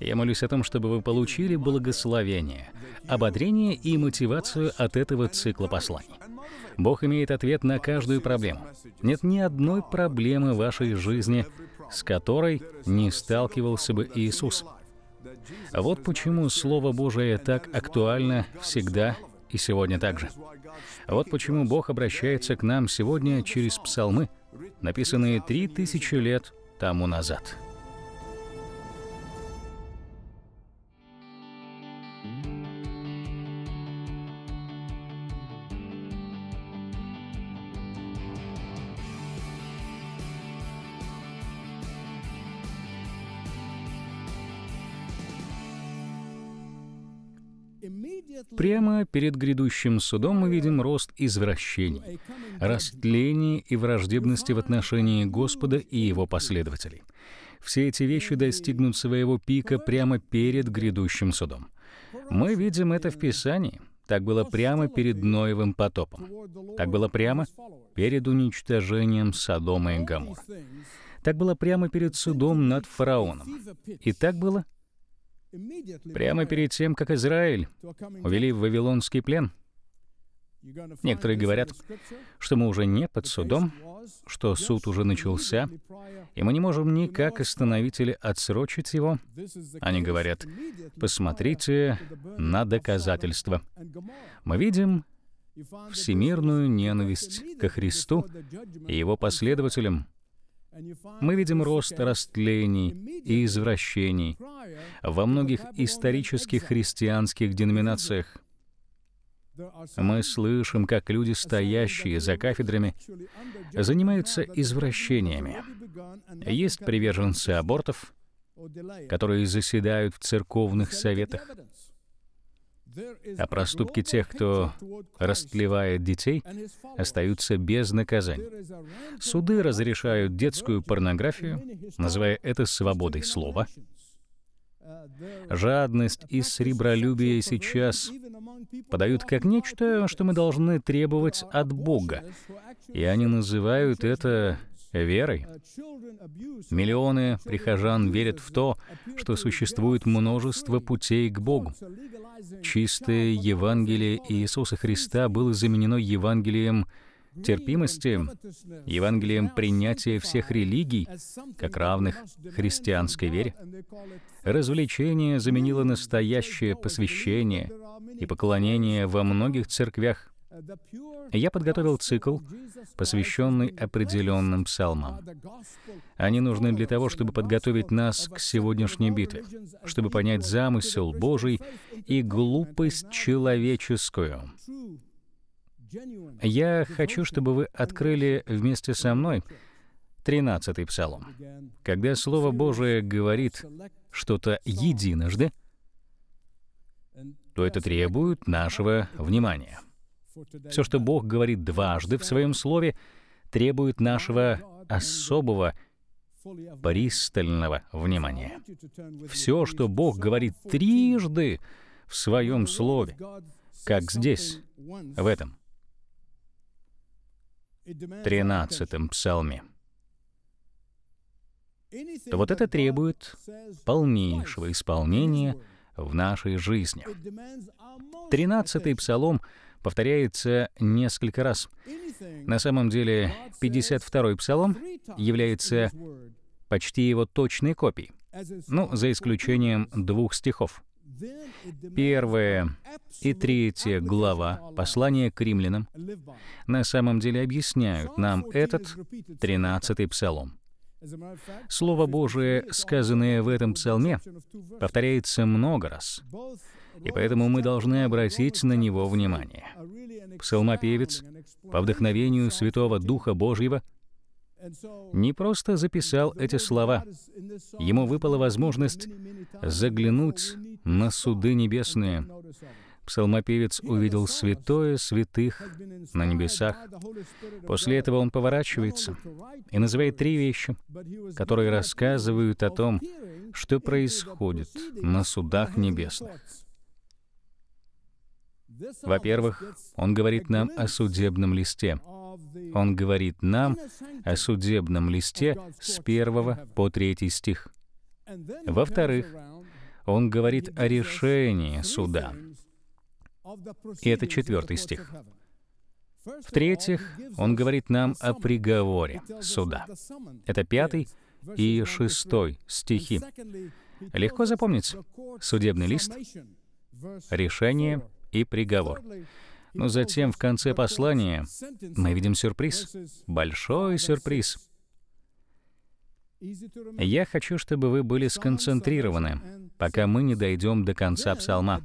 Я молюсь о том, чтобы вы получили благословение, ободрение и мотивацию от этого цикла посланий. Бог имеет ответ на каждую проблему. Нет ни одной проблемы вашей жизни, с которой не сталкивался бы Иисус. Вот почему Слово Божие так актуально всегда и сегодня также. Вот почему Бог обращается к нам сегодня через псалмы, написанные три тысячи лет тому назад. Прямо перед грядущим судом мы видим рост извращений, растление и враждебности в отношении Господа и его последователей. Все эти вещи достигнут своего пика прямо перед грядущим судом. Мы видим это в Писании. Так было прямо перед Ноевым потопом. Так было прямо перед уничтожением Содома и Гамора. Так было прямо перед судом над фараоном. И так было Прямо перед тем, как Израиль увели в Вавилонский плен, некоторые говорят, что мы уже не под судом, что суд уже начался, и мы не можем никак остановить или отсрочить его. Они говорят, посмотрите на доказательства. Мы видим всемирную ненависть ко Христу и его последователям — мы видим рост растлений и извращений во многих исторических христианских деноминациях. Мы слышим, как люди, стоящие за кафедрами, занимаются извращениями. Есть приверженцы абортов, которые заседают в церковных советах а проступки тех, кто растлевает детей, остаются без наказания. Суды разрешают детскую порнографию, называя это свободой слова. Жадность и сребролюбие сейчас подают как нечто, что мы должны требовать от Бога, и они называют это верой. Миллионы прихожан верят в то, что существует множество путей к Богу. Чистое Евангелие Иисуса Христа было заменено Евангелием терпимости, Евангелием принятия всех религий, как равных христианской вере. Развлечение заменило настоящее посвящение и поклонение во многих церквях. Я подготовил цикл, посвященный определенным псалмам. Они нужны для того, чтобы подготовить нас к сегодняшней битве, чтобы понять замысел Божий и глупость человеческую. Я хочу, чтобы вы открыли вместе со мной 13-й псалом. Когда Слово Божие говорит что-то единожды, то это требует нашего внимания — все, что Бог говорит дважды в своем слове, требует нашего особого, пристального внимания. Все, что Бог говорит трижды в своем слове, как здесь, в этом 13 псалме, то вот это требует полнейшего исполнения в нашей жизни. 13 псалом — повторяется несколько раз. На самом деле, 52-й псалом является почти его точной копией, ну, за исключением двух стихов. Первая и третья глава послания к римлянам на самом деле объясняют нам этот 13-й псалом. Слово Божие, сказанное в этом псалме, повторяется много раз и поэтому мы должны обратить на него внимание. Псалмопевец по вдохновению Святого Духа Божьего не просто записал эти слова, ему выпала возможность заглянуть на суды небесные. Псалмопевец увидел святое святых на небесах. После этого он поворачивается и называет три вещи, которые рассказывают о том, что происходит на судах небесных. Во-первых, он говорит нам о судебном листе. Он говорит нам о судебном листе с 1 по 3 стих. Во-вторых, он говорит о решении суда. И это четвертый стих. В-третьих, он говорит нам о приговоре суда. Это пятый и шестой стихи. Легко запомнить. Судебный лист, решение, и приговор. Но затем в конце послания мы видим сюрприз. Большой сюрприз. Я хочу, чтобы вы были сконцентрированы, пока мы не дойдем до конца псалма.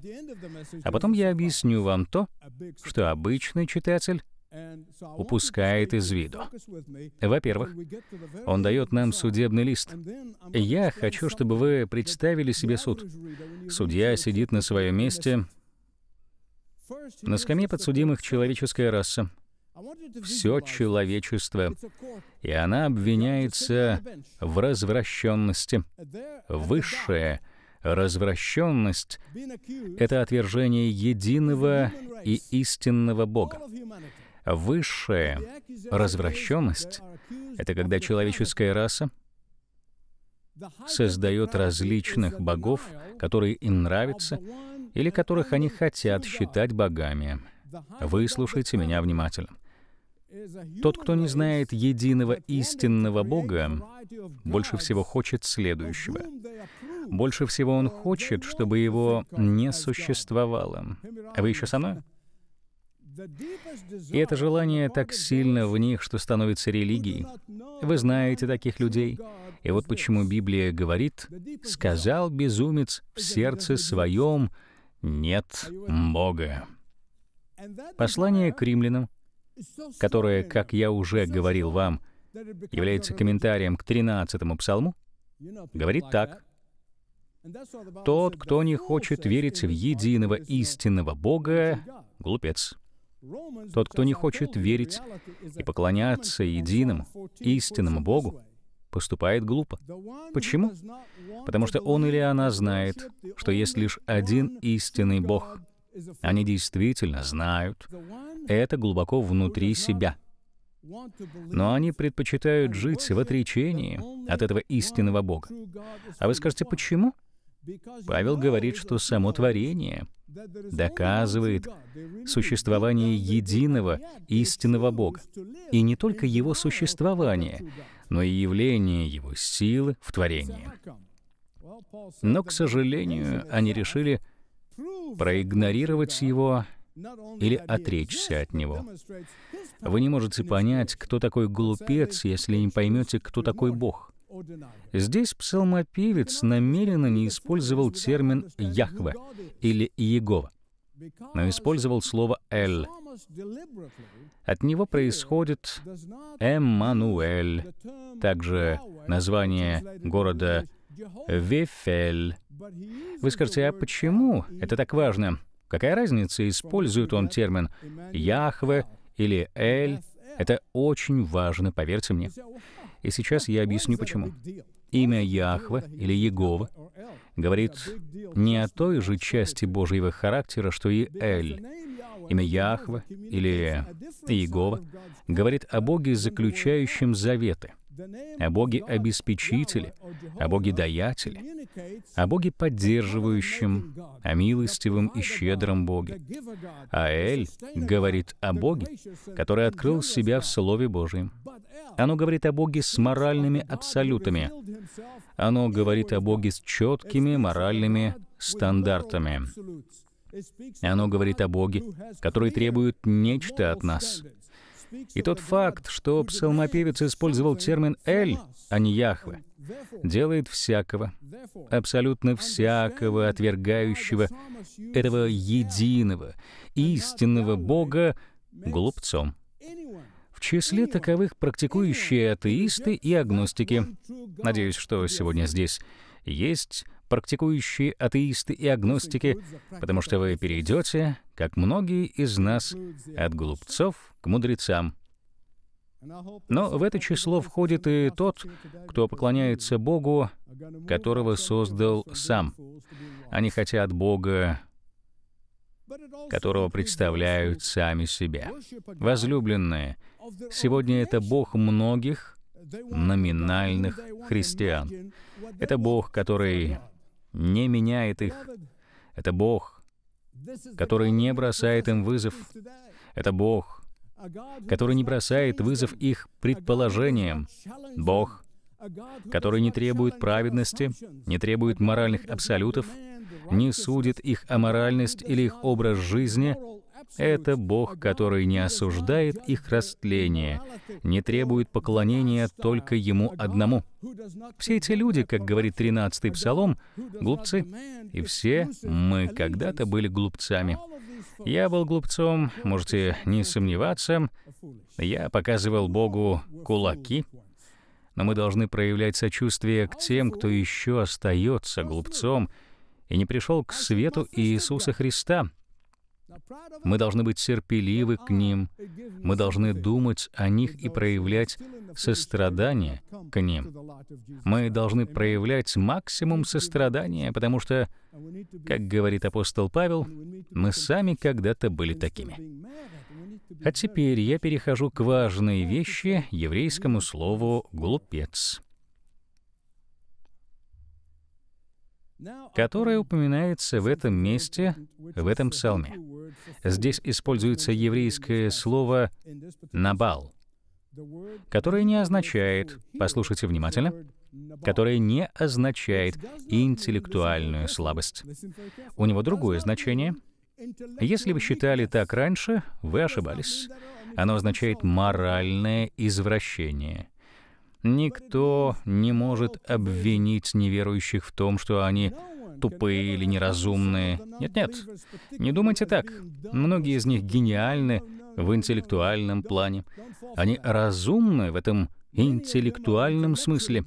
А потом я объясню вам то, что обычный читатель упускает из виду. Во-первых, он дает нам судебный лист. Я хочу, чтобы вы представили себе суд. Судья сидит на своем месте, на скамье подсудимых человеческая раса, все человечество, и она обвиняется в развращенности. Высшая развращенность — это отвержение единого и истинного Бога. Высшая развращенность — это когда человеческая раса создает различных богов, которые им нравятся, или которых они хотят считать богами. Выслушайте меня внимательно. Тот, кто не знает единого истинного Бога, больше всего хочет следующего. Больше всего он хочет, чтобы его не существовало. А Вы еще со мной? И это желание так сильно в них, что становится религией. Вы знаете таких людей. И вот почему Библия говорит, «Сказал безумец в сердце своем, нет Бога. Послание к римлянам, которое, как я уже говорил вам, является комментарием к 13-му псалму, говорит так. «Тот, кто не хочет верить в единого истинного Бога, глупец». Тот, кто не хочет верить и поклоняться единому, истинному Богу, поступает глупо. Почему? Потому что он или она знает, что есть лишь один истинный Бог. Они действительно знают это глубоко внутри себя. Но они предпочитают жить в отречении от этого истинного Бога. А вы скажете, почему? Павел говорит, что само творение доказывает существование единого истинного Бога. И не только его существование, но и явление его силы в творении. Но, к сожалению, они решили проигнорировать его или отречься от него. Вы не можете понять, кто такой глупец, если не поймете, кто такой Бог. Здесь псалмопевец намеренно не использовал термин «Яхве» или «Егова», но использовал слово «Эль», от него происходит Эммануэль, также название города Вефель. Вы скажете, а почему это так важно? Какая разница, использует он термин Яхве или Эль? Это очень важно, поверьте мне. И сейчас я объясню, почему. Имя Яхве или Егова говорит не о той же части Божьего характера, что и Эль. Имя Яхва или Иегова говорит о Боге, заключающем заветы, о Боге обеспечителе, о Боге даятеле, о Боге поддерживающем, о милостивом и щедром Боге. А Эль говорит о Боге, который открыл себя в Слове Божьем. Оно говорит о Боге с моральными абсолютами. Оно говорит о Боге с четкими моральными стандартами. И Оно говорит о Боге, который требует нечто от нас. И тот факт, что псалмопевец использовал термин «эль», а не «яхве», делает всякого, абсолютно всякого, отвергающего этого единого, истинного Бога глупцом. В числе таковых практикующие атеисты и агностики. Надеюсь, что сегодня здесь есть практикующие атеисты и агностики, потому что вы перейдете, как многие из нас, от глупцов к мудрецам. Но в это число входит и тот, кто поклоняется Богу, которого создал сам. Они а хотят Бога, которого представляют сами себя. Возлюбленные, сегодня это Бог многих номинальных христиан. Это Бог, который не меняет их. Это Бог, который не бросает им вызов. Это Бог, который не бросает вызов их предположениям. Бог, который не требует праведности, не требует моральных абсолютов, не судит их аморальность или их образ жизни, это Бог, который не осуждает их растление, не требует поклонения только Ему одному. Все эти люди, как говорит 13-й псалом, глупцы. И все мы когда-то были глупцами. Я был глупцом, можете не сомневаться. Я показывал Богу кулаки, но мы должны проявлять сочувствие к тем, кто еще остается глупцом и не пришел к свету Иисуса Христа — мы должны быть терпеливы к ним. Мы должны думать о них и проявлять сострадание к ним. Мы должны проявлять максимум сострадания, потому что, как говорит апостол Павел, мы сами когда-то были такими. А теперь я перехожу к важной вещи, еврейскому слову «глупец». которое упоминается в этом месте, в этом псалме. Здесь используется еврейское слово «набал», которое не означает, послушайте внимательно, которое не означает интеллектуальную слабость. У него другое значение. Если вы считали так раньше, вы ошибались. Оно означает моральное извращение — Никто не может обвинить неверующих в том, что они тупые или неразумные. Нет-нет, не думайте так. Многие из них гениальны в интеллектуальном плане. Они разумны в этом интеллектуальном смысле.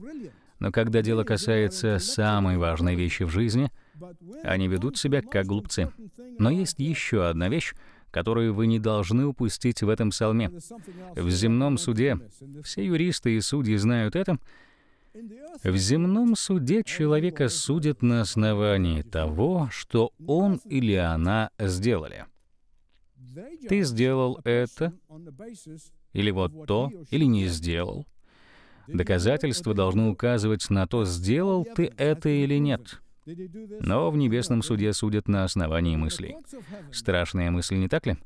Но когда дело касается самой важной вещи в жизни, они ведут себя как глупцы. Но есть еще одна вещь, которые вы не должны упустить в этом псалме. В земном суде, все юристы и судьи знают это, в земном суде человека судят на основании того, что он или она сделали. Ты сделал это, или вот то, или не сделал. Доказательства должны указывать на то, сделал ты это или нет. Но в небесном суде судят на основании мыслей. Страшная мысль, не так ли?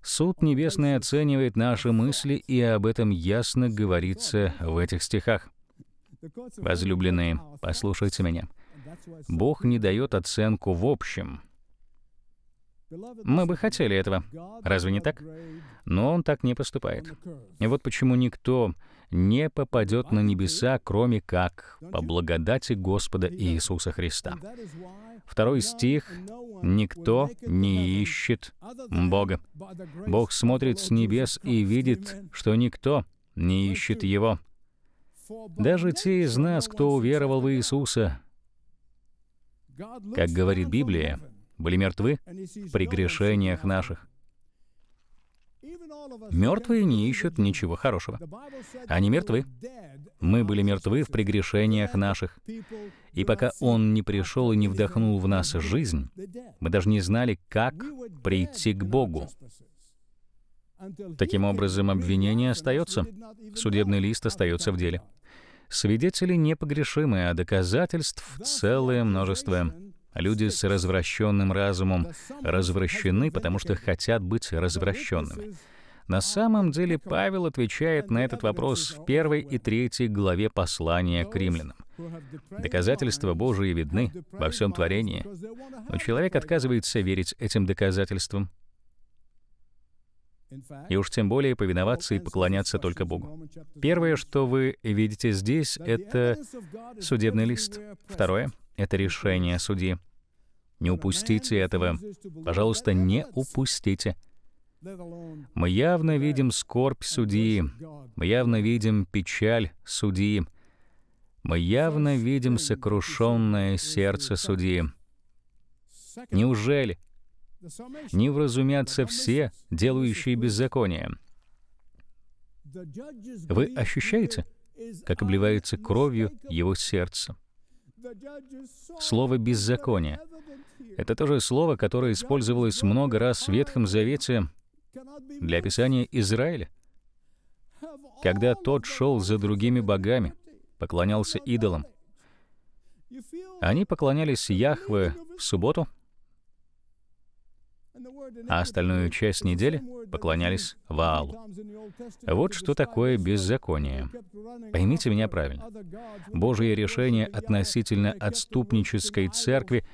Суд Небесный оценивает наши мысли, и об этом ясно говорится в этих стихах. Возлюбленные, послушайте меня. Бог не дает оценку в общем. Мы бы хотели этого, разве не так? Но Он так не поступает. И вот почему никто не попадет на небеса, кроме как по благодати Господа Иисуса Христа. Второй стих «Никто не ищет Бога». Бог смотрит с небес и видит, что никто не ищет Его. Даже те из нас, кто уверовал в Иисуса, как говорит Библия, были мертвы в прегрешениях наших. Мертвые не ищут ничего хорошего. Они мертвы. Мы были мертвы в прегрешениях наших. И пока Он не пришел и не вдохнул в нас жизнь, мы даже не знали, как прийти к Богу. Таким образом, обвинение остается. Судебный лист остается в деле. Свидетели непогрешимы, а доказательств целое множество. Люди с развращенным разумом развращены, потому что хотят быть развращенными. На самом деле Павел отвечает на этот вопрос в первой и третьей главе послания к римлянам. Доказательства Божии видны во всем творении, но человек отказывается верить этим доказательствам и уж тем более повиноваться и поклоняться только Богу. Первое, что вы видите здесь, это судебный лист. Второе — это решение судьи. Не упустите этого. Пожалуйста, не упустите. Мы явно видим скорбь судьи, мы явно видим печаль судьи, мы явно видим сокрушенное сердце судьи. Неужели не вразумятся все, делающие беззаконие? Вы ощущаете, как обливается кровью его сердце? Слово «беззаконие» — это тоже слово, которое использовалось много раз в Ветхом Завете для описания Израиля, когда тот шел за другими богами, поклонялся идолам. Они поклонялись Яхве в субботу, а остальную часть недели поклонялись Ваалу. Вот что такое беззаконие. Поймите меня правильно. Божье решение относительно отступнической церкви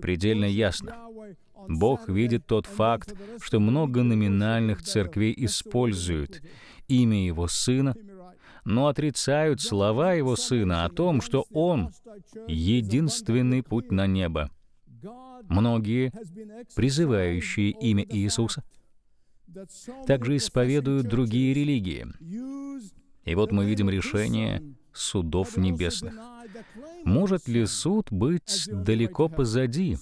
предельно ясно. Бог видит тот факт, что много номинальных церквей используют имя Его Сына, но отрицают слова Его Сына о том, что Он — единственный путь на небо. Многие, призывающие имя Иисуса, также исповедуют другие религии. И вот мы видим решение судов небесных. Может ли суд быть далеко позади?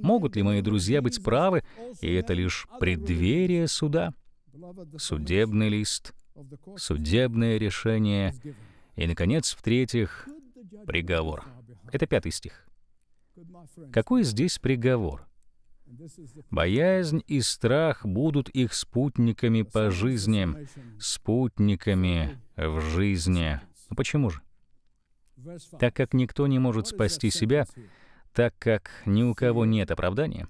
Могут ли мои друзья быть правы, и это лишь преддверие суда? Судебный лист, судебное решение и, наконец, в-третьих, приговор. Это пятый стих. Какой здесь приговор? Боязнь и страх будут их спутниками по жизни, спутниками в жизни но ну почему же? Так как никто не может спасти себя, так как ни у кого нет оправдания,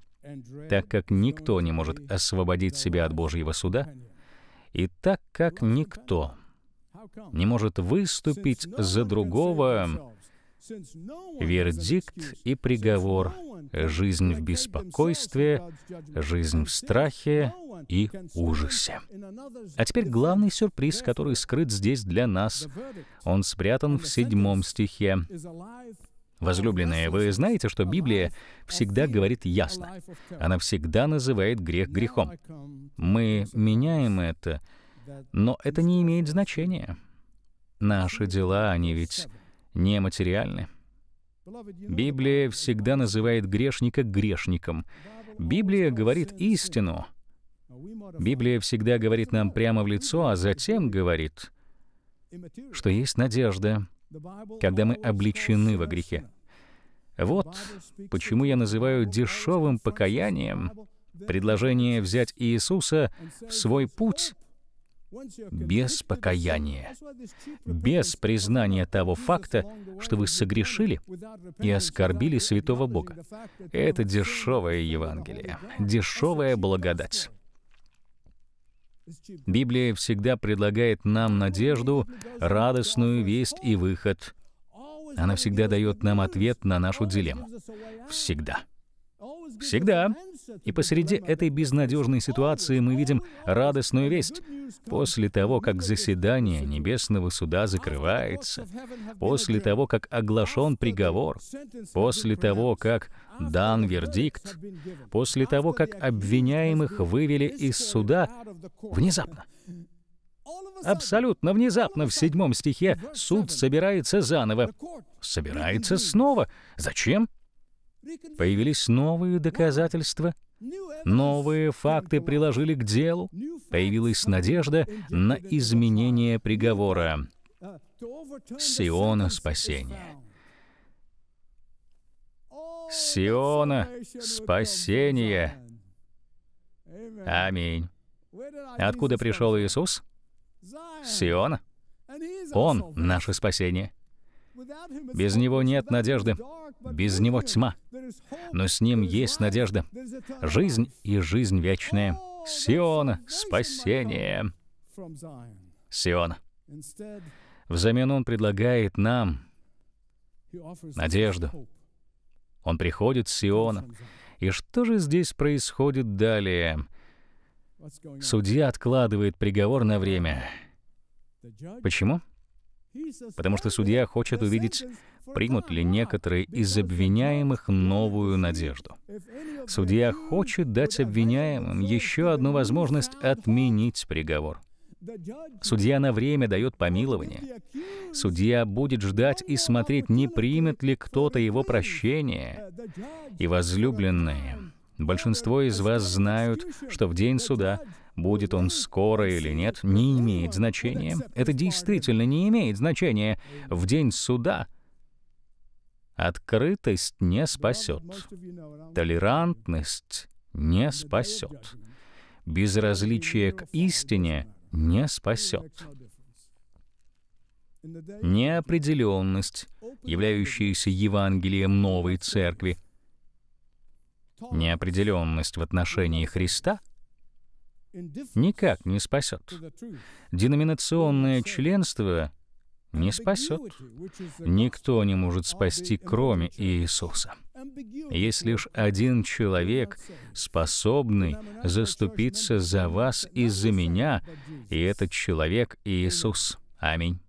так как никто не может освободить себя от Божьего суда, и так как никто не может выступить за другого, вердикт и приговор, жизнь в беспокойстве, жизнь в страхе и ужасе. А теперь главный сюрприз, который скрыт здесь для нас. Он спрятан в седьмом стихе. Возлюбленные, вы знаете, что Библия всегда говорит ясно. Она всегда называет грех грехом. Мы меняем это, но это не имеет значения. Наши дела, они ведь нематериальны. Библия всегда называет грешника грешником. Библия говорит истину. Библия всегда говорит нам прямо в лицо, а затем говорит, что есть надежда, когда мы обличены во грехе. Вот почему я называю дешевым покаянием предложение взять Иисуса в свой путь без покаяния, без признания того факта, что вы согрешили и оскорбили святого Бога. Это дешевое Евангелие, дешевая благодать. Библия всегда предлагает нам надежду, радостную весть и выход. Она всегда дает нам ответ на нашу дилемму. Всегда. Всегда и посреди этой безнадежной ситуации мы видим радостную весть. После того, как заседание Небесного Суда закрывается, после того, как оглашен приговор, после того, как дан вердикт, после того, как обвиняемых вывели из суда, внезапно, Абсолютно внезапно в седьмом стихе суд собирается заново. Собирается снова. Зачем? Появились новые доказательства, новые факты приложили к делу, появилась надежда на изменение приговора. Сиона спасения. Сиона спасения. Аминь. Откуда пришел Иисус? Сиона. Он — наше спасение. Без Него нет надежды, без Него тьма но с ним есть надежда. Жизнь и жизнь вечная. Сион, спасение. Сион. Взамен он предлагает нам надежду. Он приходит с Сиона. И что же здесь происходит далее? Судья откладывает приговор на время. Почему? потому что судья хочет увидеть, примут ли некоторые из обвиняемых новую надежду. Судья хочет дать обвиняемым еще одну возможность отменить приговор. Судья на время дает помилование. Судья будет ждать и смотреть, не примет ли кто-то его прощение. И возлюбленные, большинство из вас знают, что в день суда будет он скоро или нет, не имеет значения. Это действительно не имеет значения. В день суда открытость не спасет, толерантность не спасет, безразличие к истине не спасет. Неопределенность, являющаяся Евангелием новой церкви, неопределенность в отношении Христа — никак не спасет. Деноминационное членство не спасет. Никто не может спасти, кроме Иисуса. Есть лишь один человек, способный заступиться за вас и за меня, и этот человек — Иисус. Аминь.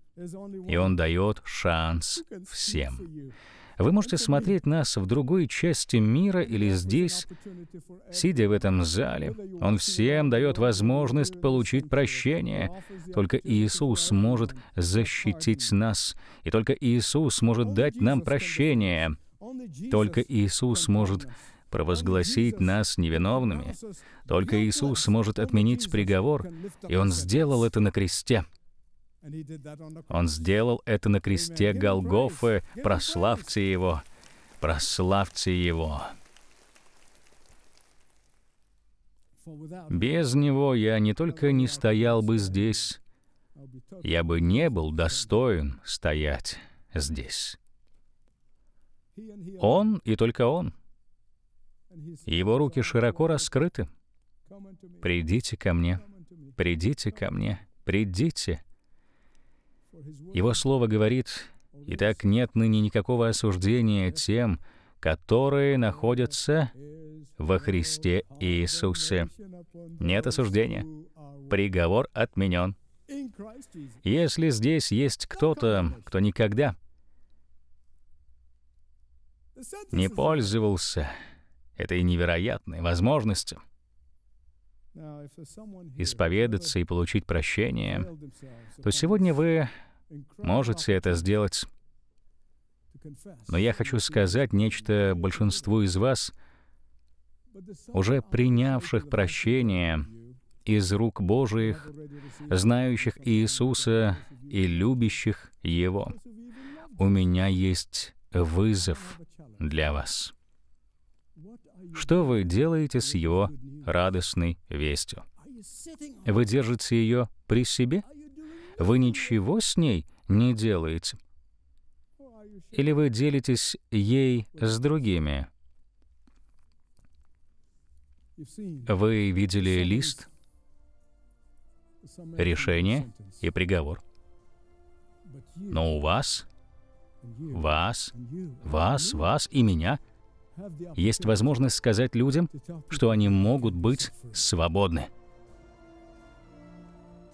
И Он дает шанс всем. Вы можете смотреть нас в другой части мира или здесь, сидя в этом зале. Он всем дает возможность получить прощение. Только Иисус может защитить нас, и только Иисус может дать нам прощение. Только Иисус может провозгласить нас невиновными. Только Иисус может отменить приговор, и Он сделал это на кресте. Он сделал это на кресте Голгофы. Прославьте Его! Прославьте Его! Без Него я не только не стоял бы здесь, я бы не был достоин стоять здесь. Он и только Он. Его руки широко раскрыты. «Придите ко мне, придите ко мне, придите его слово говорит, «Итак, нет ныне никакого осуждения тем, которые находятся во Христе Иисусе». Нет осуждения. Приговор отменен. Если здесь есть кто-то, кто никогда не пользовался этой невероятной возможностью исповедаться и получить прощение, то сегодня вы можете это сделать. Но я хочу сказать нечто большинству из вас, уже принявших прощение из рук Божиих, знающих Иисуса и любящих Его. У меня есть вызов для вас. Что вы делаете с Его радостной вестью? Вы держите ее при себе? — вы ничего с ней не делаете? Или вы делитесь ей с другими? Вы видели лист, решение и приговор. Но у вас, вас, вас, вас и меня есть возможность сказать людям, что они могут быть свободны